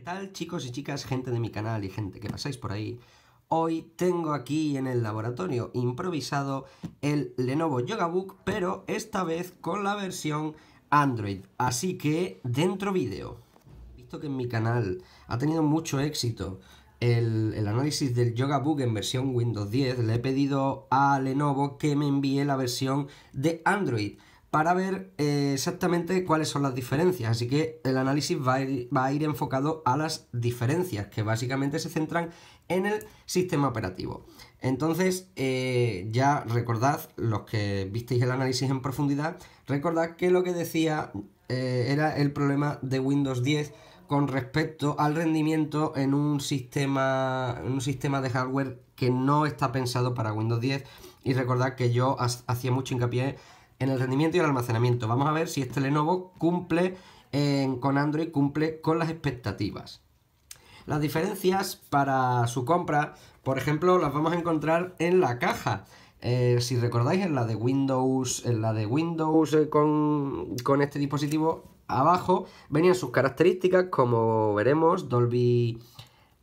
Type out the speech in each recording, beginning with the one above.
¿Qué tal chicos y chicas, gente de mi canal y gente que pasáis por ahí? Hoy tengo aquí en el laboratorio improvisado el Lenovo Yoga Book, pero esta vez con la versión Android, así que dentro vídeo. Visto que en mi canal ha tenido mucho éxito el, análisis del Yoga Book en versión Windows 10, le he pedido a Lenovo que me envíe la versión de Android para ver eh, exactamente cuáles son las diferencias. Así que el análisis va a, ir, enfocado a las diferencias, que básicamente se centran en el sistema operativo. Entonces, eh, ya recordad, los que visteis el análisis en profundidad, recordad que lo que decía eh, era el problema de Windows 10 con respecto al rendimiento en un sistema, en un sistema de hardware que no está pensado para Windows 10. Y recordad que yo hacía mucho hincapié en el rendimiento y el almacenamiento. Vamos a ver si este Lenovo cumple eh, con Android, cumple con las expectativas. Las diferencias para su compra, por ejemplo, las vamos a encontrar en la caja. Eh, si recordáis, en la de Windows, en la de Windows eh, con, este dispositivo, abajo venían sus características, como veremos, Dolby,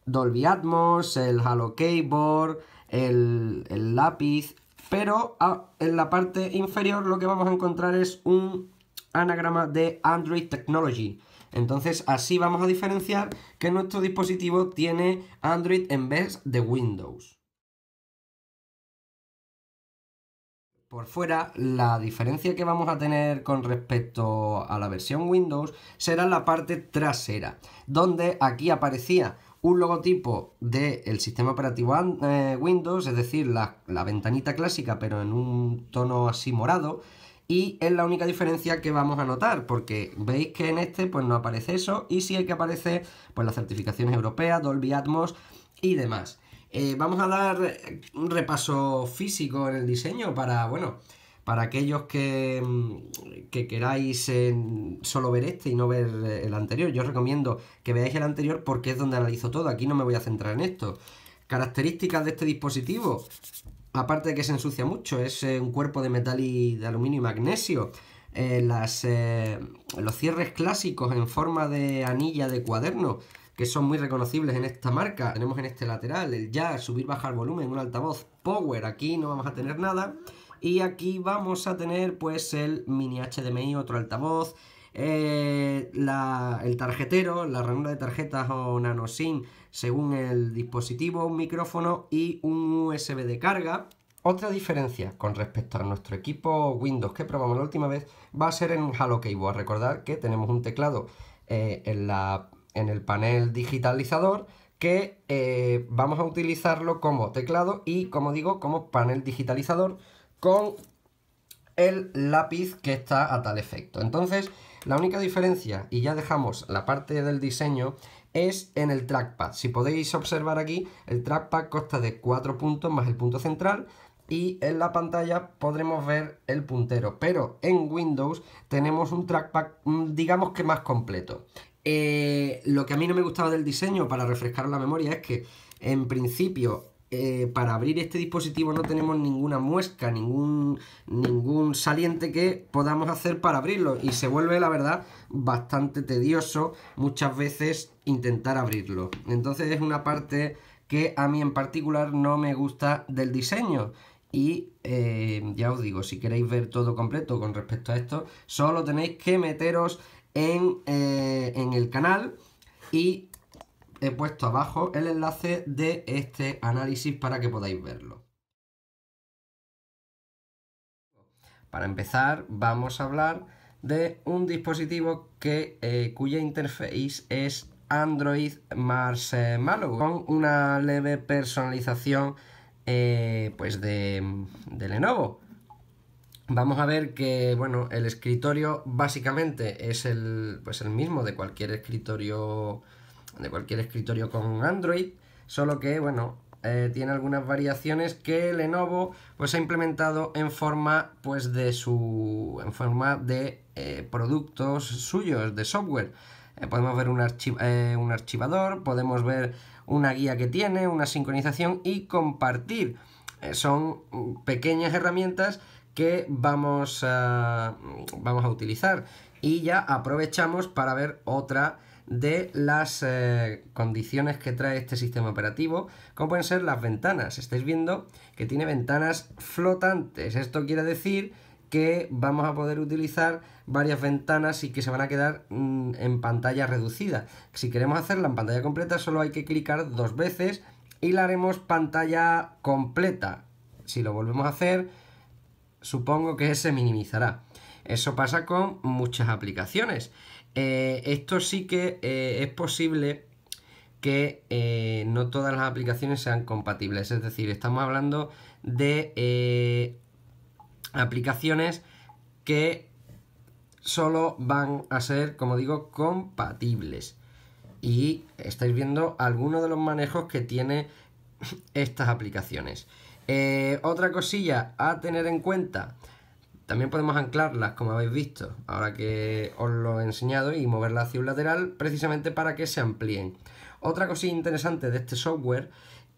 Dolby Atmos, el Halo Keyboard, el, el lápiz, pero ah, en la parte inferior lo que vamos a encontrar es un anagrama de Android Technology. Entonces así vamos a diferenciar que nuestro dispositivo tiene Android en vez de Windows. Por fuera, la diferencia que vamos a tener con respecto a la versión Windows será la parte trasera, donde aquí aparecía un logotipo del sistema operativo eh, Windows, es decir, la, ventanita clásica, pero en un tono así morado. Y es la única diferencia que vamos a notar, porque veis que en este pues no aparece eso, y sí hay que aparece pues las certificaciones europeas, Dolby Atmos y demás. Eh, vamos a dar eh, un repaso físico en el diseño para, bueno, para aquellos que, mm, queráis solo ver este y no ver eh, el anterior, yo os recomiendo que veáis el anterior porque es donde analizo todo. Aquí no me voy a centrar en esto. Características de este dispositivo. Aparte de que se ensucia mucho, es eh, un cuerpo de metal y de aluminio y magnesio. Eh, las, los cierres clásicos en forma de anilla de cuaderno que son muy reconocibles en esta marca. Tenemos en este lateral el ya, subir, bajar volumen, un altavoz, power, aquí no vamos a tener nada y aquí vamos a tener pues el mini HDMI, otro altavoz, eh, el tarjetero, la ranura de tarjetas o nano SIM según el dispositivo, un micrófono y un USB de carga. Otra diferencia con respecto a nuestro equipo Windows que probamos la última vez va a ser en un Halo a recordar que tenemos un teclado eh, en, el panel digitalizador que eh, vamos a utilizarlo como teclado y como digo como panel digitalizador con el lápiz que está a tal efecto. Entonces, la única diferencia, y ya dejamos la parte del diseño, es en el trackpad. Si podéis observar aquí, el trackpad consta de cuatro puntos más el punto central, y en la pantalla podremos ver el puntero, pero en Windows tenemos un trackpad mm, digamos que más completo. Eh, lo que a mí no me gustaba del diseño, para refrescar la memoria, es que en principio eh, para abrir este dispositivo no tenemos ninguna muesca, ningún, ningún saliente que podamos hacer para abrirlo y se vuelve, la verdad, bastante tedioso muchas veces intentar abrirlo. Entonces es una parte que a mí en particular no me gusta del diseño. Y eh, ya os digo, si queréis ver todo completo con respecto a esto, solo tenéis que meteros en, eh, en el canal y he puesto abajo el enlace de este análisis para que podáis verlo. Para empezar, vamos a hablar de un dispositivo que, eh, cuya interface es Android Marshmallow, con una leve personalización eh, pues de, de Lenovo. Vamos a ver que, bueno, el escritorio básicamente es el, pues el mismo de cualquier escritorio de cualquier escritorio con Android, solo que, bueno, eh, tiene algunas variaciones que Lenovo pues ha implementado en forma pues de su en forma de eh, productos suyos de software eh, podemos ver un, archivador podemos ver una guía que tiene una sincronización y compartir son pequeñas herramientas que vamos a, vamos a utilizar y ya aprovechamos para ver otra de las eh, condiciones que trae este sistema operativo, como pueden ser las ventanas. Estáis viendo que tiene ventanas flotantes. Esto quiere decir que vamos a poder utilizar varias ventanas y que se van a quedar mm, en pantalla reducida. Si queremos hacerla en pantalla completa solo hay que clicar dos veces y la haremos pantalla completa. Si lo volvemos a hacer, supongo que se minimizará. Eso pasa con muchas aplicaciones. Eh, esto sí que eh, es posible que eh, no todas las aplicaciones sean compatibles. Es decir, estamos hablando de aplicaciones que solo van a ser, como digo, compatibles. Y estáis viendo algunos de los manejos que tiene estas aplicaciones. otra cosilla a tener en cuenta también podemos anclarlas, como habéis visto, ahora que os lo he enseñado, y moverlas hacia un lateral precisamente para que se amplíen. Otra cosa interesante de este software,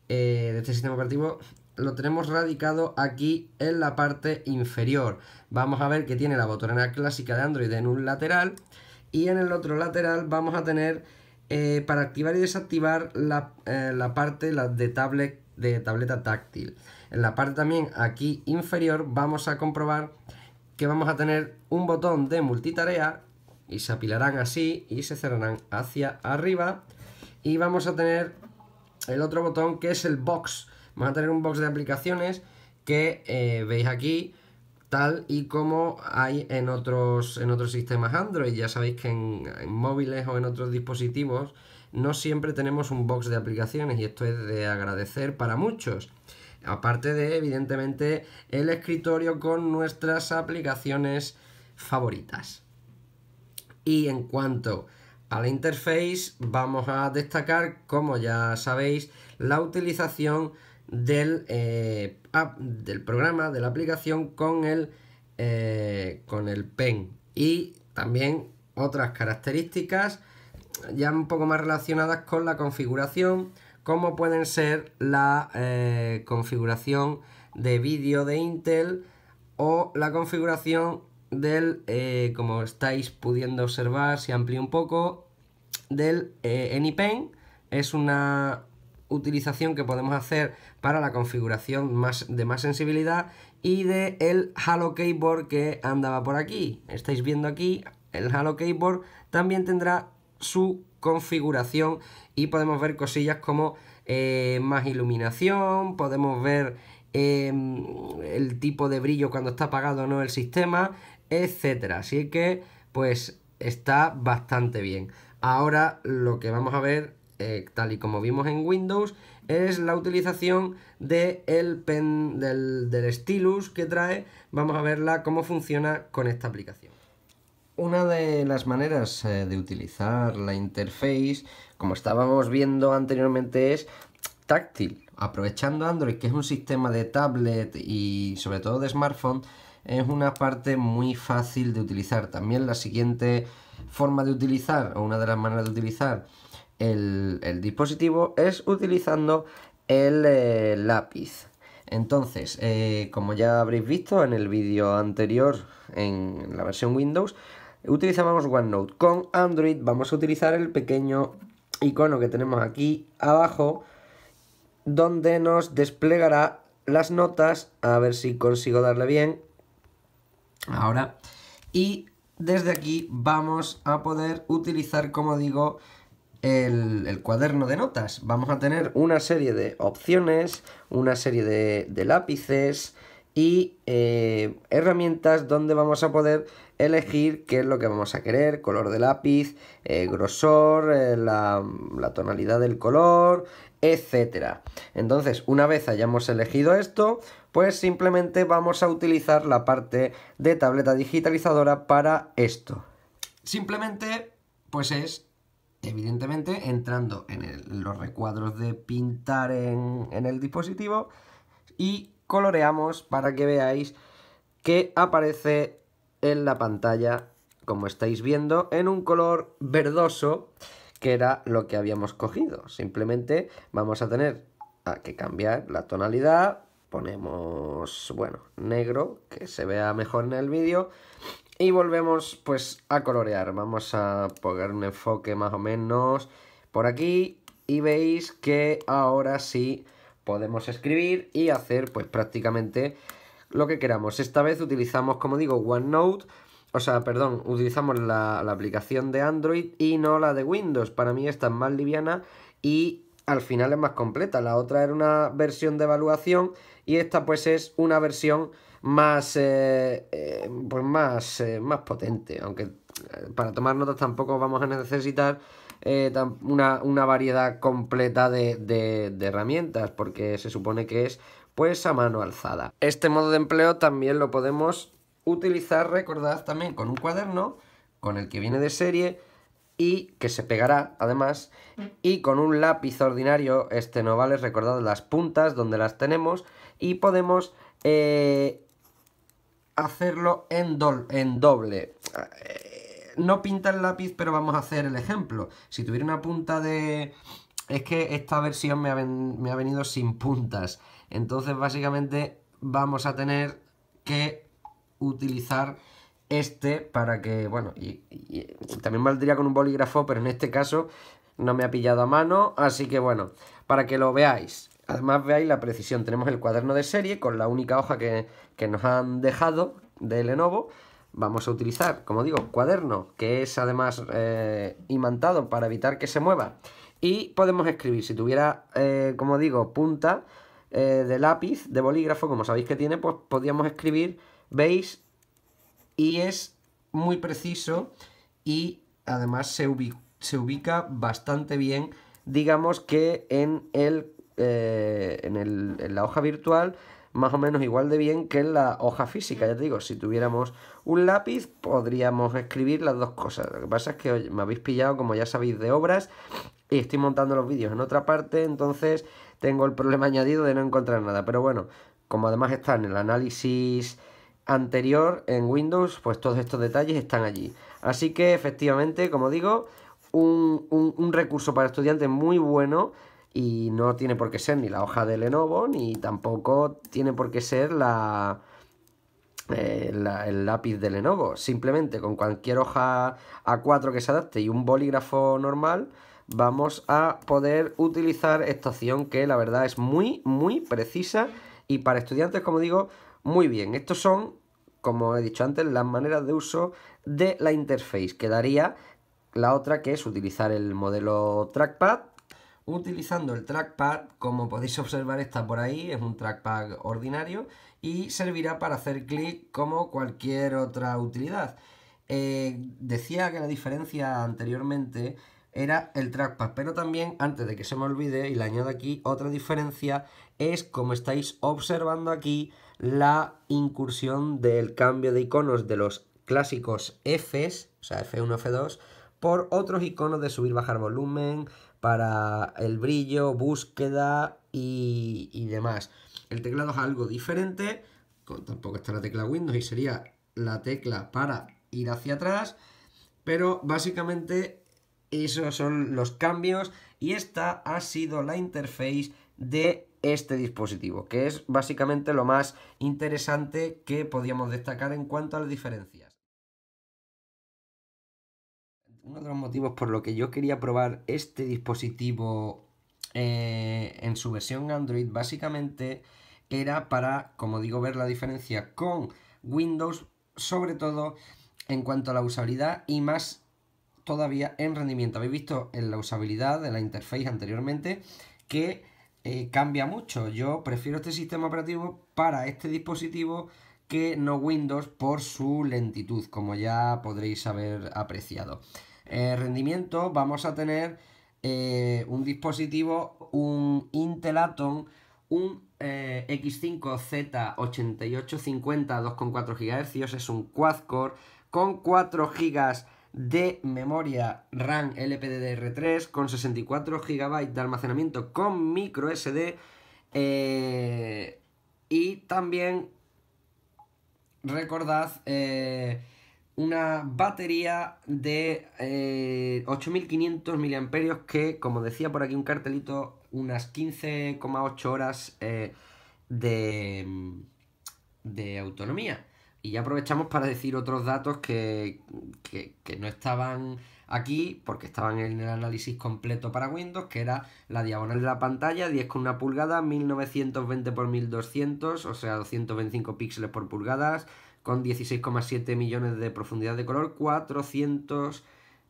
eh, de este sistema operativo, lo tenemos radicado aquí en la parte inferior. Vamos a ver que tiene la botonera clásica de Android en un lateral y en el otro lateral vamos a tener eh, para activar y desactivar la, eh, parte la de tablet de tableta táctil. En la parte también aquí inferior vamos a comprobar que vamos a tener un botón de multitarea y se apilarán así y se cerrarán hacia arriba y vamos a tener el otro botón que es el box. Vamos a tener un box de aplicaciones que eh, veis aquí tal y como hay en otros, en otros sistemas Android. Ya sabéis que en móviles o en otros dispositivos no siempre tenemos un box de aplicaciones y esto es de agradecer para muchos. Aparte de, evidentemente, el escritorio con nuestras aplicaciones favoritas. Y en cuanto a la interface, vamos a destacar, como ya sabéis, la utilización del, eh, programa, de la aplicación con el, eh, con el pen. Y también otras características ya un poco más relacionadas con la configuración, como pueden ser la eh, configuración de vídeo de Intel o la configuración del, eh, como estáis pudiendo observar, si amplio un poco, del eh, AnyPen. Es una utilización que podemos hacer para la configuración más, de más sensibilidad y de el Halo Keyboard que andaba por aquí. Estáis viendo aquí, el Halo Keyboard también tendrá su configuración y podemos ver cosillas como eh, más iluminación, podemos ver em, el tipo de brillo cuando está apagado o no el sistema, etcétera. Así que, pues, está bastante bien. Ahora lo que vamos a ver, eh, tal y como vimos en Windows, es la utilización de el pen, del, del stylus que trae. Vamos a verla cómo funciona con esta aplicación una de las maneras eh, de utilizar la interface, como estábamos viendo anteriormente, es táctil. Aprovechando Android, que es un sistema de tablet y sobre todo de smartphone, es una parte muy fácil de utilizar. También la siguiente forma de utilizar, o una de las maneras de utilizar el, dispositivo, es utilizando el eh, lápiz. Entonces, eh, como ya habréis visto en el vídeo anterior en la versión Windows, utilizamos OneNote. Con Android vamos a utilizar el pequeño icono que tenemos aquí abajo donde nos desplegará las notas, a ver si consigo darle bien, ahora, y desde aquí vamos a poder utilizar, como digo, el, cuaderno de notas. Vamos a tener una serie de opciones, una serie de lápices, y eh, herramientas donde vamos a poder elegir qué es lo que vamos a querer, color de lápiz, eh, grosor, eh, la, tonalidad del color, etcétera. Entonces, una vez hayamos elegido esto, pues simplemente vamos a utilizar la parte de tableta digitalizadora para esto. Simplemente, pues es, evidentemente, entrando en los recuadros de pintar en, en el dispositivo y coloreamos para que veáis que aparece en la pantalla, como estáis viendo, en un color verdoso, que era lo que habíamos cogido. Simplemente vamos a tener a que cambiar la tonalidad, ponemos, bueno, negro, que se vea mejor en el vídeo, y volvemos pues a colorear. Vamos a poner un enfoque más o menos por aquí, y veis que ahora sí podemos escribir y hacer pues prácticamente lo que queramos. Esta vez utilizamos, como digo, OneNote, o sea, perdón, utilizamos la, aplicación de Android y no la de Windows. Para mí esta es más liviana y al final es más completa. La otra era una versión de evaluación y esta pues es una versión más eh, eh, pues más, eh, más potente. Aunque para tomar notas tampoco vamos a necesitar eh, una, variedad completa de, herramientas, porque se supone que es pues a mano alzada. Este modo de empleo también lo podemos utilizar, recordad, también con un cuaderno, con el que viene de serie, y que se pegará además y con un lápiz ordinario este no vale recordad las puntas donde las tenemos y podemos eh, hacerlo en, en doble no pinta el lápiz, pero vamos a hacer el ejemplo. Si tuviera una punta de... Es que esta versión me ha, venido sin puntas. Entonces, básicamente, vamos a tener que utilizar este para que, bueno, también valdría con un bolígrafo, pero en este caso no me ha pillado a mano, así que bueno, para que lo veáis. Además veáis la precisión, tenemos el cuaderno de serie con la única hoja que nos han dejado de Lenovo Vamos a utilizar, como digo, cuaderno, que es además eh, imantado para evitar que se mueva. Y podemos escribir, si tuviera, eh, como digo, punta eh, de lápiz, de bolígrafo, como sabéis que tiene, pues podríamos escribir, veis, y es muy preciso y además se ubica, se ubica bastante bien, digamos que en, el, en, el, en la hoja virtual más o menos igual de bien que en la hoja física. Ya te digo, si tuviéramos un lápiz podríamos escribir las dos cosas. Lo que pasa es que me habéis pillado, como ya sabéis, de obras y estoy montando los vídeos en otra parte, entonces tengo el problema añadido de no encontrar nada. Pero bueno, como además está en el análisis anterior en Windows, pues todos estos detalles están allí. Así que efectivamente, como digo, un recurso para estudiantes muy bueno y no tiene por qué ser ni la hoja de Lenovo ni tampoco tiene por qué ser la, eh, el lápiz de Lenovo. Simplemente con cualquier hoja A4 que se adapte y un bolígrafo normal vamos a poder utilizar esta opción que la verdad es muy muy precisa y para estudiantes como digo muy bien. Estos son como he dicho antes las maneras de uso de la interface. Quedaría la otra que es utilizar el modelo trackpad utilizando el trackpad, como podéis observar está por ahí, es un trackpad ordinario y servirá para hacer clic como cualquier otra utilidad. Eh, decía que la diferencia anteriormente era el trackpad, pero también, antes de que se me olvide y la añado aquí, otra diferencia es, como estáis observando aquí, la incursión del cambio de iconos de los clásicos Fs, o sea, F1, F2, por otros iconos de subir, bajar volumen, para el brillo, búsqueda y, demás. El teclado es algo diferente, con, tampoco está la tecla Windows y sería la tecla para ir hacia atrás, pero básicamente esos son los cambios y esta ha sido la interface de este dispositivo, que es básicamente lo más interesante que podíamos destacar en cuanto a las diferencias uno de los motivos por lo que yo quería probar este dispositivo eh, en su versión Android básicamente era para, como digo, ver la diferencia con Windows, sobre todo en cuanto a la usabilidad y más todavía en rendimiento. Habéis visto en la usabilidad de la interfaz anteriormente que eh, cambia mucho. Yo prefiero este sistema operativo para este dispositivo que no Windows por su lentitud, como ya podréis haber apreciado. Eh, rendimiento, vamos a tener eh, un dispositivo, un Intel Atom, un X5Z8850 2,4 GHz, es un quad-core con 4 GB de memoria RAM LPDDR3 con 64 GB de almacenamiento con micro SD eh, y también recordad una batería de 8500 eh, miliamperios que, como decía por aquí un cartelito, unas 15,8 horas eh, mm, de, autonomía. Y ya aprovechamos para decir otros datos que, no estaban aquí porque estaban en el análisis completo para Windows, que era la diagonal de la pantalla, 10,1 pulgada, 1920 x 1200, o sea, 225 píxeles por pulgadas, con 16,7 millones de profundidad de color, 400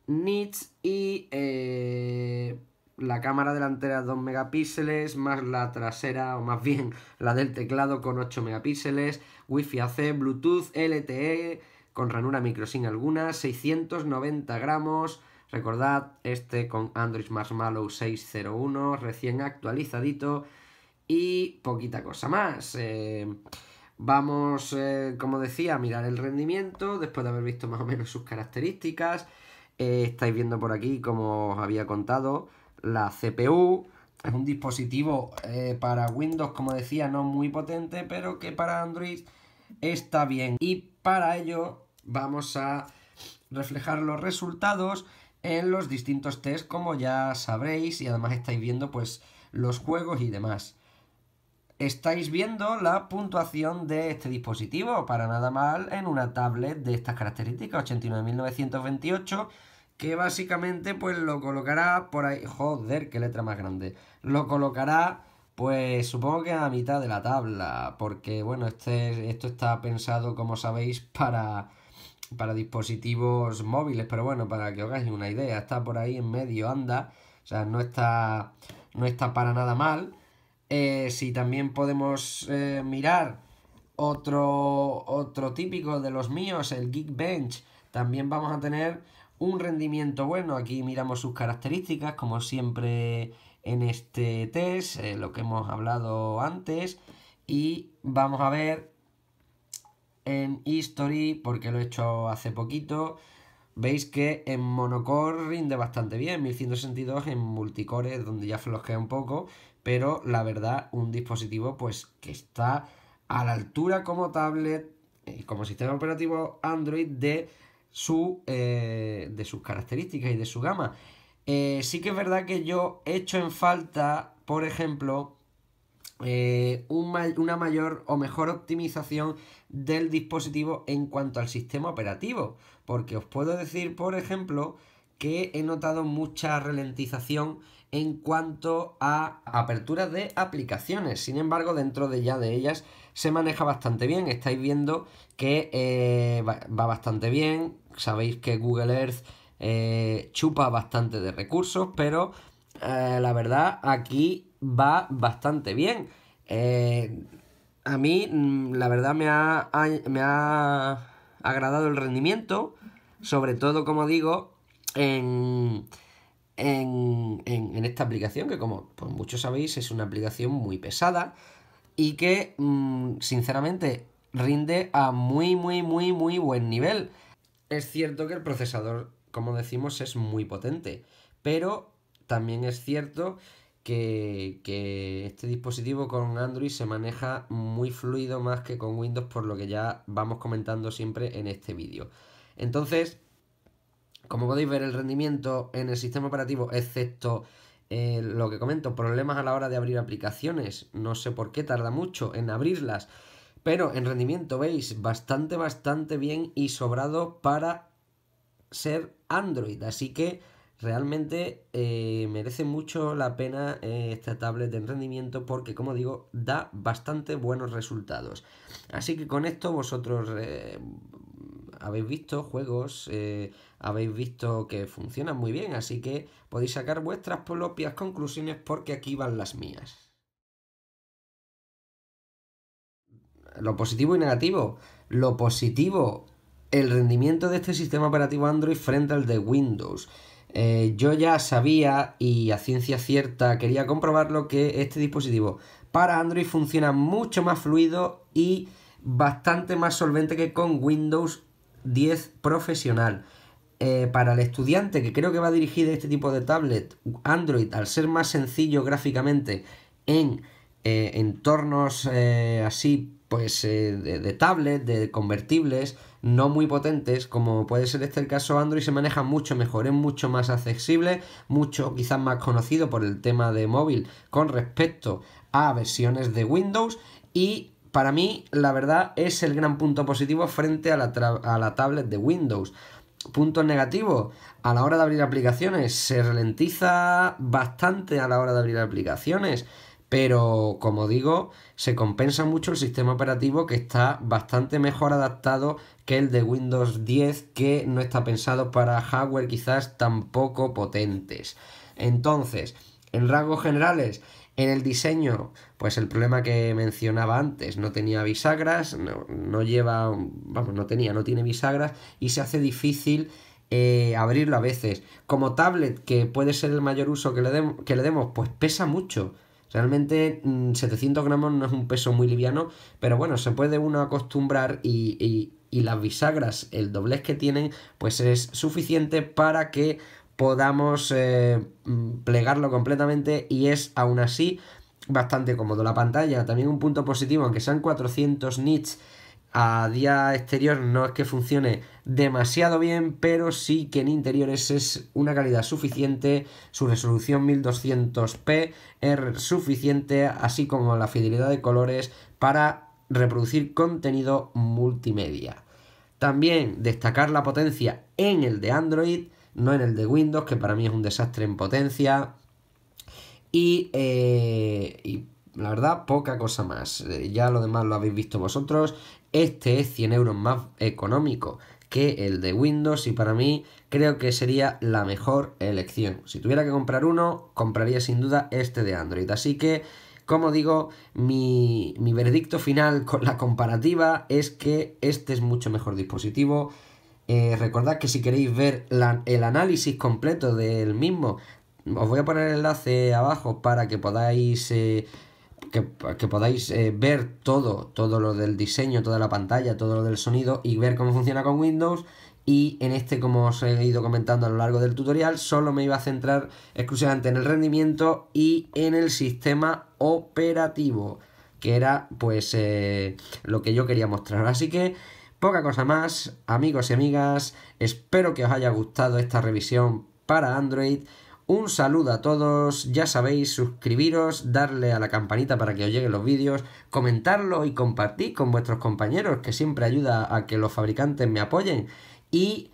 nits y eh, la cámara delantera 2 megapíxeles, más la trasera, o más bien la del teclado con 8 megapíxeles, Wi-Fi AC, Bluetooth, LTE, con ranura micro sin alguna, 690 gramos. Recordad, este con Android Marshmallow 601, recién actualizadito y poquita cosa más. Eh, Vamos, eh, como decía, a mirar el rendimiento después de haber visto más o menos sus características. Eh, estáis viendo por aquí, como os había contado, la CPU. Es un dispositivo eh, para Windows, como decía, no muy potente, pero que para Android está bien. Y para ello vamos a reflejar los resultados en los distintos tests, como ya sabréis, y además estáis viendo pues los juegos y demás estáis viendo la puntuación de este dispositivo, para nada mal en una tablet de estas características, 89.928, que básicamente pues lo colocará por ahí, joder, qué letra más grande, lo colocará pues supongo que a mitad de la tabla, porque bueno, este, esto está pensado, como sabéis, para, para dispositivos móviles, pero bueno, para que os hagáis una idea, está por ahí en medio, anda, o sea, no está, no está para nada mal. Eh, si también podemos eh, mirar otro, otro típico de los míos, el Geekbench, también vamos a tener un rendimiento bueno. Aquí miramos sus características, como siempre en este test, eh, lo que hemos hablado antes. Y vamos a ver en History, porque lo he hecho hace poquito, Veis que en monocore rinde bastante bien, 1162 en multicore donde ya flojea un poco, pero la verdad un dispositivo pues que está a la altura como tablet y eh, como sistema operativo Android de, su, eh, de sus características y de su gama. Eh, sí que es verdad que yo echo en falta, por ejemplo, una mayor o mejor optimización del dispositivo en cuanto al sistema operativo. Porque os puedo decir, por ejemplo, que he notado mucha ralentización en cuanto a aperturas de aplicaciones. Sin embargo, dentro de ya de ellas se maneja bastante bien. Estáis viendo que eh, va bastante bien. Sabéis que Google Earth eh, chupa bastante de recursos, pero eh, la verdad aquí va bastante bien. a mí, mm, la verdad, me ha agradado el rendimiento, sobre todo, como digo, en, en, esta aplicación, que como muchos sabéis, es una aplicación muy pesada y que, mm, sinceramente, rinde a muy, muy, muy, muy buen nivel. Es cierto que el procesador, como decimos, es muy potente, pero también es cierto que, este dispositivo con Android se maneja muy fluido más que con Windows, por lo que ya vamos comentando siempre en este vídeo. Entonces, como podéis ver, el rendimiento en el sistema operativo, excepto eh, lo que comento, problemas a la hora de abrir aplicaciones, no sé por qué tarda mucho en abrirlas, pero en rendimiento veis bastante, bastante bien y sobrado para ser Android. Así que Realmente eh, merece mucho la pena eh, esta tablet en rendimiento porque, como digo, da bastante buenos resultados. Así que con esto vosotros eh, habéis visto juegos, habéis visto que funcionan muy bien, así que podéis sacar vuestras propias conclusiones porque aquí van las mías. lo positivo y negativo. Lo positivo, el rendimiento de este sistema operativo Android frente al de Windows. Eh, yo ya sabía y a ciencia cierta quería comprobarlo que este dispositivo para Android funciona mucho más fluido y bastante más solvente que con Windows 10 profesional. Eh, para el estudiante que creo que va dirigir este tipo de tablet, Android, al ser más sencillo gráficamente en eh, entornos así pues eh, de, tablet, de convertibles, no muy potentes, como puede ser este el caso Android, se maneja mucho mejor, es mucho más accesible, mucho quizás más conocido por el tema de móvil con respecto a versiones de Windows y para mí la verdad es el gran punto positivo frente a la, a la tablet de Windows. Punto negativo, a la hora de abrir aplicaciones, se ralentiza bastante a la hora de abrir aplicaciones. Pero como digo, se compensa mucho el sistema operativo que está bastante mejor adaptado que el de Windows 10 que no está pensado para hardware quizás tampoco potentes. Entonces, en rasgos generales, en el diseño, pues el problema que mencionaba antes, no tenía bisagras, no, lleva, vamos, no tenía, no tiene bisagras y se hace difícil eh, abrirlo a veces. Como tablet, que puede ser el mayor uso que le, que le demos, pues pesa mucho. Realmente 700 mm, gramos no es un peso muy liviano, pero bueno, se puede uno acostumbrar y, las bisagras, el doblez que tienen, pues es suficiente para que podamos eh, mm, plegarlo completamente y es aún así bastante cómodo. La pantalla, también un punto positivo, aunque sean 400 nits a día exterior no es que funcione demasiado bien, pero sí que en interiores es una calidad suficiente, su resolución 1200p es suficiente, así como la fidelidad de colores para reproducir contenido multimedia. También destacar la potencia en el de Android, no en el de Windows, que para mí es un desastre en potencia. y, eh, y la verdad, poca cosa más. Eh, ya lo demás lo habéis visto vosotros. Este es 100 euros más económico que el de Windows y para mí creo que sería la mejor elección. Si tuviera que comprar uno, compraría sin duda este de Android. Así que, como digo, mi, veredicto final con la comparativa es que este es mucho mejor dispositivo. Eh, recordad que si queréis ver el análisis completo del mismo, os voy a poner el enlace abajo para que podáis... Eh, que, podáis eh, ver todo, todo lo del diseño, toda la pantalla, todo lo del sonido y ver cómo funciona con Windows. Y en este, como os he ido comentando a lo largo del tutorial, solo me iba a centrar exclusivamente en el rendimiento y en el sistema operativo, que era pues eh, lo que yo quería mostrar. Así que poca cosa más, amigos y amigas, espero que os haya gustado esta revisión para Android. Un saludo a todos, ya sabéis, suscribiros, darle a la campanita para que os lleguen los vídeos, comentarlo y compartir con vuestros compañeros, que siempre ayuda a que los fabricantes me apoyen. Y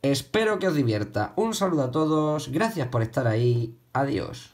espero que os divierta. Un saludo a todos, gracias por estar ahí, adiós.